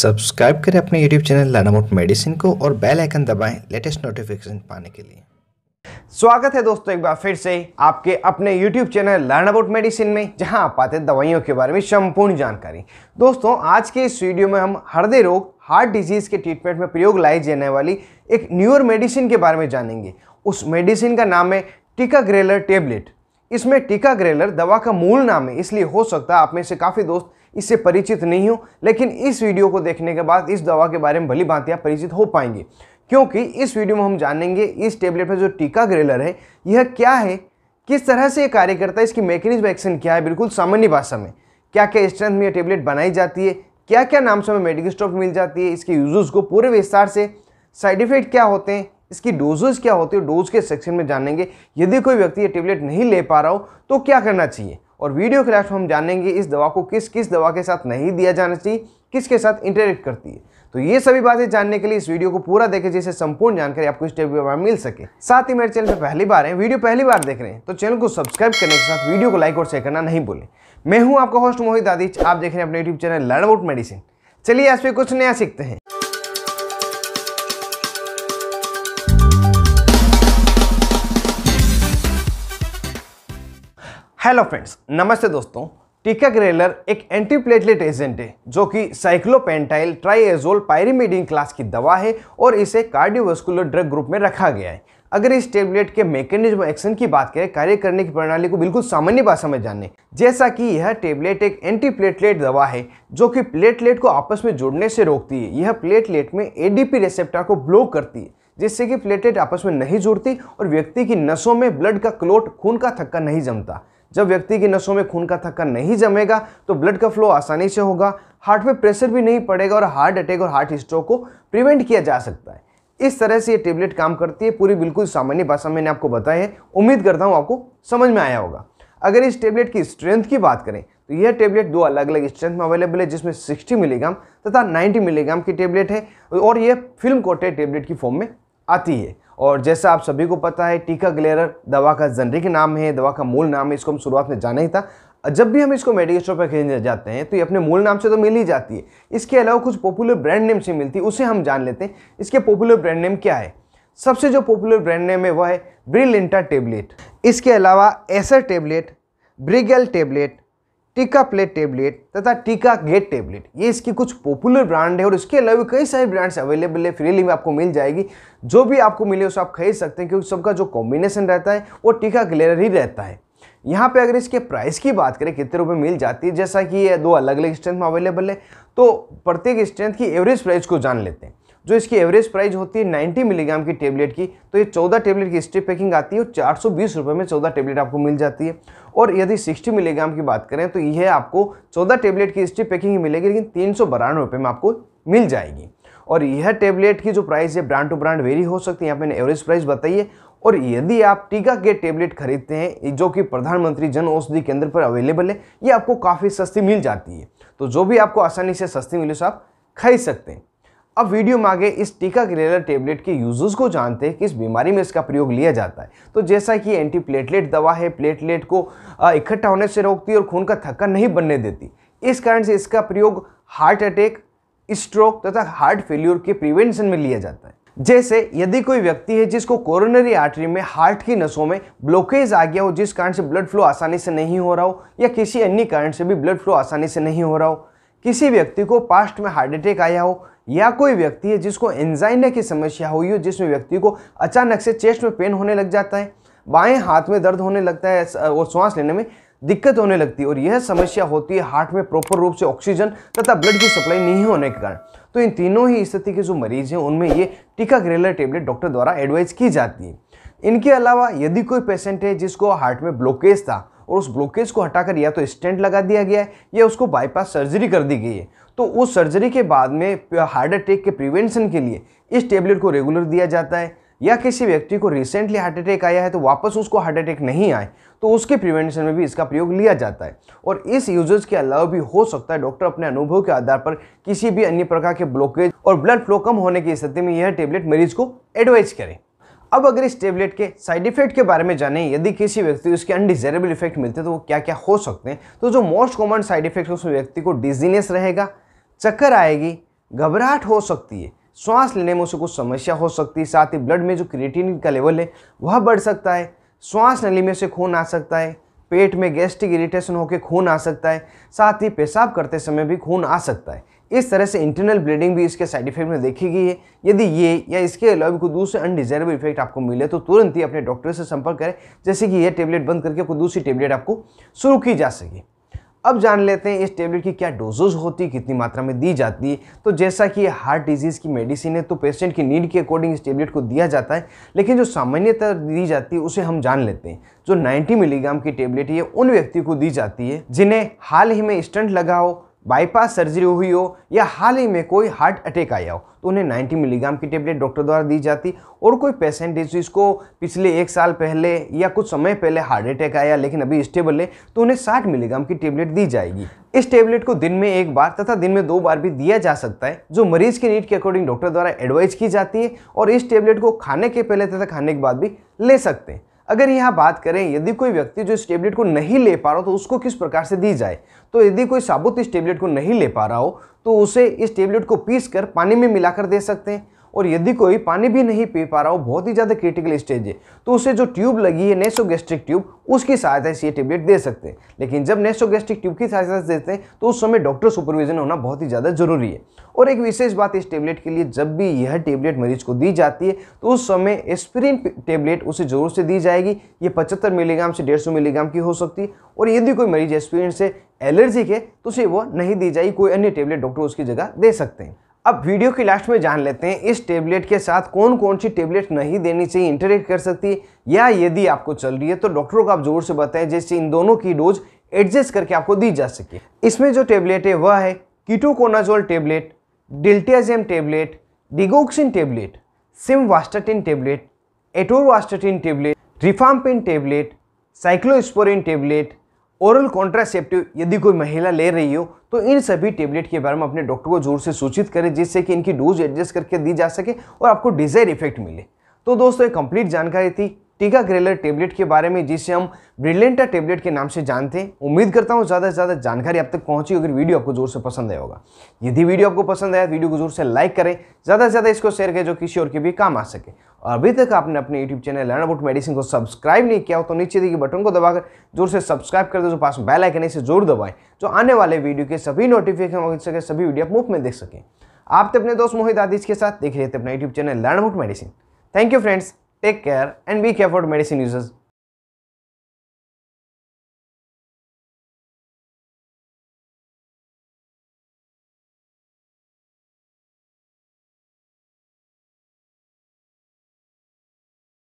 subscribe करें अपने YouTube channel learn medicine को और बेल आइकन दबाएं लेटेस्ट नोटिफिकेशन पाने के लिए स्वागत है दोस्तों एक बार फिर से आपके अपने YouTube channel learn about medicine में जहां आप पाते दवाइयों के बारे में संपूर्ण जानकारी दोस्तों आज के इस वीडियो में हम हृदय रोग हार्ट डिजीज़ के ट्रीटमेंट में प्रयोग लाई जाने वाली एक न्यूर मेडिसिन के बारे में जानेंगे उस मेडिसिन का नाम है टीका ग्रेलर टेबलेट इसमें टीका ग्रेलर दवा का मूल नाम है इसलिए हो सकता है आप में से काफ़ी दोस्त इससे परिचित नहीं हो लेकिन इस वीडियो को देखने के बाद इस दवा के बारे में भली भांति आप परिचित हो पाएंगे क्योंकि इस वीडियो में हम जानेंगे इस टेबलेट में जो टीका ग्रेलर है यह क्या है किस तरह से ये कार्य करता है इसकी मैकेनिज्म एक्शन क्या है बिल्कुल सामान्य भाषा में क्या क्या स्ट्रेंथ में यह टेबलेट बनाई जाती है क्या क्या नाम से हमें मेडिकल स्टॉक मिल जाती है इसके यूजेस को पूरे विस्तार से साइड इफेक्ट क्या होते हैं इसकी डोजेस क्या होती है डोज के सेक्शन में जानेंगे यदि कोई व्यक्ति ये टेबलेट नहीं ले पा रहा हो तो क्या करना चाहिए और वीडियो क्लास में हम जानेंगे इस दवा को किस किस दवा के साथ नहीं दिया जाना चाहिए किसके साथ इंटरेक्ट करती है तो ये सभी बातें जानने के लिए इस वीडियो को पूरा देखें जिससे संपूर्ण जानकारी आपको इस टेबल में मिल सके साथ ही मेरे चैनल पर पहली बार है वीडियो पहली बार देख रहे हैं तो चैनल को सब्सक्राइब करने के साथ वीडियो को लाइक और शेयर करना नहीं भूलें मैं हूँ आपका होस्ट मोहित आदिच आप देख रहे हैं अपने यूट्यूब चैनल लर्न मेडिसिन चलिए आज पे कुछ नया सीखते हैं हेलो फ्रेंड्स नमस्ते दोस्तों टीका ग्रेलर एक एंटीप्लेटलेट एजेंट है जो कि साइक्लोपेंटाइल ट्राइएजोल पायरीमिडीन क्लास की दवा है और इसे कार्डियोवेस्कुलर ड्रग ग्रुप में रखा गया है अगर इस टेबलेट के मैकेनिज्म एक्शन की बात करें कार्य करने की प्रणाली को बिल्कुल सामान्य भाषा में जानने जैसा कि यह टेबलेट एक एंटीप्लेटलेट दवा है जो कि प्लेटलेट को आपस में जुड़ने से रोकती है यह प्लेटलेट में ए रिसेप्टर को ब्लॉक करती है जिससे कि प्लेटलेट आपस में नहीं जुड़ती और व्यक्ति की नसों में ब्लड का क्लोट खून का थक्का नहीं जमता जब व्यक्ति की नसों में खून का थक्का नहीं जमेगा तो ब्लड का फ्लो आसानी से होगा हार्ट में प्रेशर भी नहीं पड़ेगा और हार्ट अटैक और हार्ट स्ट्रोक को प्रिवेंट किया जा सकता है इस तरह से ये टेबलेट काम करती है पूरी बिल्कुल सामान्य भाषा मैंने आपको बताया है उम्मीद करता हूँ आपको समझ में आया होगा अगर इस टेबलेट की स्ट्रेंथ की बात करें तो यह टेबलेट दो अलग अलग स्ट्रेंथ में अवेलेबल है जिसमें 60 मिलीग्राम तथा 90 मिलीग्राम की टेबलेट है और यह फिल्म कोटेड टेबलेट की फॉर्म में आती है और जैसा आप सभी को पता है टीका ग्लेरर दवा का जनरिक नाम है दवा का मूल नाम है इसको हम शुरुआत में जाना ही था जब भी हम इसको मेडिकल स्टोर पर खरीदने जाते हैं तो ये अपने मूल नाम से तो मिल ही जाती है इसके अलावा कुछ पॉपुलर ब्रांड नेम से मिलती है उसे हम जान लेते हैं इसके पॉपुलर ब्रांड नेम क्या है सबसे जो पॉपुलर ब्रांड नेम है वह है ब्रिलिंटा टेबलेट इसके अलावा एसर टेबलेट ब्रिगेल टेबलेट टीका प्लेट टेबलेट तथा टीका गेट टेबलेट ये इसकी कुछ पॉपुलर ब्रांड है और इसके अलावा कई सारे ब्रांड्स अवेलेबल है फ्रीली में आपको मिल जाएगी जो भी आपको मिले उसे आप खरीद सकते हैं क्योंकि सबका जो कॉम्बिनेशन रहता है वो टीका क्लियर ही रहता है यहाँ पे अगर इसके प्राइस की बात करें कितने रुपए मिल जाती है जैसा कि ये दो अलग अलग स्ट्रेंथ में अवेलेबल है तो प्रत्येक स्ट्रेंथ की एवरेज प्राइस को जान लेते हैं जो इसकी एवरेज प्राइस होती है 90 मिलीग्राम की टेबलेट की तो ये 14 टेबलेट की स्ट्रिप पैकिंग आती है और चार रुपए में 14 टेबलेट आपको मिल जाती है और यदि 60 मिलीग्राम की बात करें तो यह आपको 14 टेबलेट की स्ट्रिप पैकिंग मिलेगी लेकिन तीन रुपये में आपको मिल जाएगी और यह टेबलेट की जो प्राइस है ब्रांड टू ब्रांड वेरी हो सकती है यहाँ मैंने एवरेज प्राइस बताइए और यदि आप टीका के टेबलेट खरीदते हैं जो कि प्रधानमंत्री जन औषधि केंद्र पर अवेलेबल है ये आपको काफ़ी सस्ती मिल जाती है तो जो भी आपको आसानी से सस्ती मिले सो आप खरीद सकते हैं अब वीडियो में आगे इस टीका ग्रेलर टेबलेट के यूजर्स को जानते हैं कि इस बीमारी में इसका प्रयोग लिया जाता है तो जैसा कि एंटी प्लेटलेट दवा है प्लेटलेट को इकट्ठा होने से रोकती है और खून का थक्का नहीं बनने देती इस कारण से इसका प्रयोग हार्ट अटैक स्ट्रोक तथा हार्ट फेल्यूर के प्रिवेंशन में लिया जाता है जैसे यदि कोई व्यक्ति है जिसको कोरोनरी आर्टरी में हार्ट की नसों में ब्लॉकेज आ गया हो जिस कारण से ब्लड फ्लो आसानी से नहीं हो रहा हो या किसी अन्य कारण से भी ब्लड फ्लो आसानी से नहीं हो रहा हो किसी व्यक्ति को पास्ट में हार्ट अटैक आया हो या कोई व्यक्ति है जिसको एंजाइना की समस्या हुई हो जिसमें व्यक्ति को अचानक से चेस्ट में पेन होने लग जाता है बाएं हाथ में दर्द होने लगता है और श्वास लेने में दिक्कत होने लगती है और यह समस्या होती है हार्ट में प्रॉपर रूप से ऑक्सीजन तथा ब्लड की सप्लाई नहीं होने के कारण तो इन तीनों ही स्थिति के जो मरीज हैं उनमें ये टीका ग्रेलर टेबलेट डॉक्टर द्वारा एडवाइज की जाती है इनके अलावा यदि कोई पेशेंट है जिसको हार्ट में ब्लॉकेज था और उस ब्लॉकेज को हटाकर या तो स्टेंट लगा दिया गया है या उसको बाईपास सर्जरी कर दी गई है तो उस सर्जरी के बाद में हार्ट अटैक के प्रिवेंशन के लिए इस टेबलेट को रेगुलर दिया जाता है या किसी व्यक्ति को रिसेंटली हार्ट अटैक आया है तो वापस उसको हार्ट अटैक नहीं आए तो उसके प्रिवेंशन में भी इसका प्रयोग लिया जाता है और इस यूजेज के अलावा भी हो सकता है डॉक्टर अपने अनुभव के आधार पर किसी भी अन्य प्रकार के ब्लॉकेज और ब्लड फ्लो कम होने की स्थिति में यह टेबलेट मरीज को एडवाइज करें अब अगर इस टेबलेट के साइड इफेक्ट के बारे में जाने यदि किसी व्यक्ति को इसके अनडिजायरेबल इफेक्ट मिलते हैं तो वो क्या क्या हो सकते हैं तो जो मोस्ट कॉमन साइड इफेक्ट उस व्यक्ति को डिजीनेस रहेगा चक्कर आएगी घबराहट हो सकती है श्वास लेने में उसे कुछ समस्या हो सकती है साथ ही ब्लड में जो क्रिएटिन का लेवल है वह बढ़ सकता है श्वास नली में से खून आ सकता है पेट में गैस्ट्रिक इरिटेशन होकर खून आ सकता है साथ ही पेशाब करते समय भी खून आ सकता है इस तरह से इंटरनल ब्लीडिंग भी इसके साइड इफेक्ट में देखी गई है यदि ये या इसके अलावा कोई दूसरे अनडिजायरेबल इफेक्ट आपको मिले तो तुरंत ही अपने डॉक्टर से संपर्क करें जैसे कि यह टेबलेट बंद करके कोई दूसरी टेबलेट आपको शुरू की जा सके अब जान लेते हैं इस टेबलेट की क्या डोजेज होती है कितनी मात्रा में दी जाती है तो जैसा कि हार्ट डिजीज़ की मेडिसिन है तो पेशेंट की नीड के अकॉर्डिंग इस टेबलेट को दिया जाता है लेकिन जो सामान्यतः दी जाती है उसे हम जान लेते हैं जो 90 मिलीग्राम की टेबलेट ये उन व्यक्ति को दी जाती है जिन्हें हाल ही में स्टंट लगा हो बाईपास सर्जरी हुई हो या हाल ही में कोई हार्ट अटैक आया हो तो उन्हें 90 मिलीग्राम की टेबलेट डॉक्टर द्वारा दी जाती और कोई पेशेंट है जिसको पिछले एक साल पहले या कुछ समय पहले हार्ट अटैक आया लेकिन अभी स्टेबल है तो उन्हें 60 मिलीग्राम की टेबलेट दी जाएगी इस टेबलेट को दिन में एक बार तथा दिन में दो बार भी दिया जा सकता है जो मरीज की नीड के अकॉर्डिंग डॉक्टर द्वारा एडवाइज़ की जाती है और इस टेबलेट को खाने के पहले तथा खाने के बाद भी ले सकते हैं अगर यहाँ बात करें यदि कोई व्यक्ति जो इस टेबलेट को नहीं ले पा रहा हो तो उसको किस प्रकार से दी जाए तो यदि कोई साबुत इस टेबलेट को नहीं ले पा रहा हो तो उसे इस टेबलेट को पीस कर पानी में मिलाकर दे सकते हैं और यदि कोई पानी भी नहीं पी पा रहा हो बहुत ही ज़्यादा क्रिटिकल स्टेज है तो उसे जो ट्यूब लगी है नेसो ट्यूब उसकी सहायता से ये टेबलेट दे सकते हैं लेकिन जब नेसो ट्यूब की सहायता से देते हैं तो उस समय डॉक्टर सुपरविजन होना बहुत ही ज़्यादा जरूरी है और एक विशेष बात इस टेबलेट के लिए जब भी यह टेबलेट मरीज को दी जाती है तो उस समय एस्पिरिन टेबलेट उसे ज़रूर से दी जाएगी ये पचहत्तर मिलीग्राम से डेढ़ मिलीग्राम की हो सकती है और यदि कोई मरीज एस्पिरिन से एलर्जिक है तो उसे वो नहीं दी जाएगी कोई अन्य टेबलेट डॉक्टर उसकी जगह दे सकते हैं अब वीडियो के लास्ट में जान लेते हैं इस टेबलेट के साथ कौन कौन सी टेबलेट नहीं देनी चाहिए इंटरेक्ट कर सकती है या यदि आपको चल रही है तो डॉक्टरों को आप जोर से बताएं जैसे इन दोनों की डोज एडजस्ट करके आपको दी जा सके इसमें जो टेबलेट है वह है ketoconazole tablet diltiazem tablet digoxin tablet simvastatin tablet atorvastatin tablet rifampin tablet cyclosporine tablet oral contraceptive यदि कोई महिला ले रही हो तो इन सभी टेबलेट के बारे में अपने डॉक्टर को जोर से सूचित करें जिससे कि इनकी डोज एडजस्ट करके दी जा सके और आपको डिजायर इफेक्ट मिले तो दोस्तों ये कंप्लीट जानकारी थी टीका ग्रेलर टेबलेट के बारे में जिसे हम ब्रिलियंटा टेबलेट के नाम से जानते हैं उम्मीद करता हूँ ज़्यादा से ज़्यादा जानकारी आप तक पहुँची अगर वीडियो आपको जोर से पसंद आया होगा यदि वीडियो आपको पसंद आया तो वीडियो को जोर से लाइक करें ज़्यादा से ज़्यादा इसको शेयर करें जो किसी और के भी काम आ सके और अभी तक आपने अपने YouTube channel learn about medicine को सब्सक्राइब नहीं किया हो तो नीचे देखिए बटन को दबाकर जोर से सब्सक्राइब कर दो जो पास बेल आइकन है इसे जोर दबाएं जो आने वाले वीडियो के सभी नोटिफिकेशन मिल सके सभी वीडियो आप मुफ्त में देख सकें आप तो अपने दोस्त मोहित आदिश के साथ देख रहे थे अपना YouTube channel learn about medicine thank you friends take care and be care for medicine users